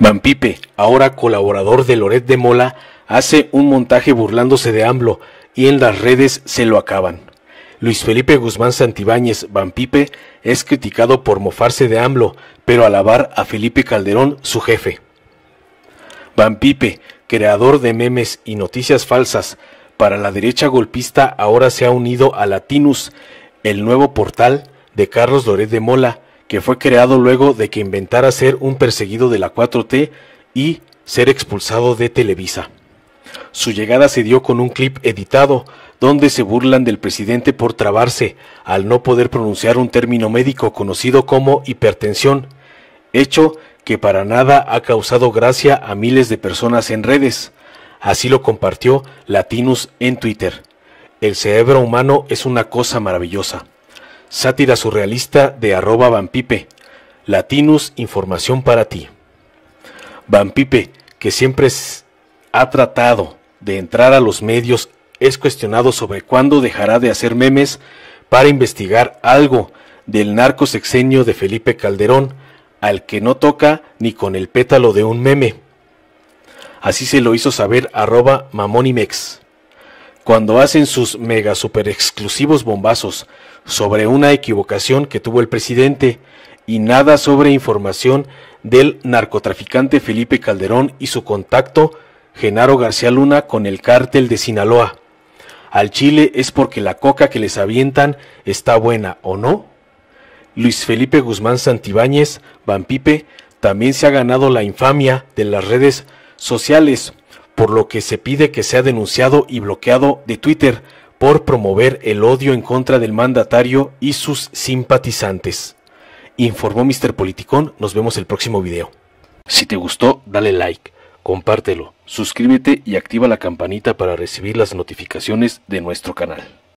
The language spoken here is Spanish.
Van ahora colaborador de Loret de Mola, hace un montaje burlándose de AMLO y en las redes se lo acaban. Luis Felipe Guzmán Santibáñez Van es criticado por mofarse de AMLO, pero alabar a Felipe Calderón, su jefe. Van creador de memes y noticias falsas para la derecha golpista, ahora se ha unido a Latinus, el nuevo portal de Carlos Loret de Mola, que fue creado luego de que inventara ser un perseguido de la 4T y ser expulsado de Televisa. Su llegada se dio con un clip editado, donde se burlan del presidente por trabarse al no poder pronunciar un término médico conocido como hipertensión, hecho que para nada ha causado gracia a miles de personas en redes. Así lo compartió Latinus en Twitter. El cerebro humano es una cosa maravillosa. Sátira surrealista de arroba Vampipe. Latinus, información para ti. Vampipe, que siempre ha tratado de entrar a los medios, es cuestionado sobre cuándo dejará de hacer memes para investigar algo del narco sexenio de Felipe Calderón, al que no toca ni con el pétalo de un meme. Así se lo hizo saber arroba mamonimex cuando hacen sus mega super exclusivos bombazos sobre una equivocación que tuvo el presidente y nada sobre información del narcotraficante Felipe Calderón y su contacto Genaro García Luna con el cártel de Sinaloa. Al Chile es porque la coca que les avientan está buena o no. Luis Felipe Guzmán Santibáñez, Vampipe, también se ha ganado la infamia de las redes sociales por lo que se pide que sea denunciado y bloqueado de Twitter por promover el odio en contra del mandatario y sus simpatizantes. Informó Mr. Politicón, nos vemos el próximo video. Si te gustó, dale like, compártelo, suscríbete y activa la campanita para recibir las notificaciones de nuestro canal.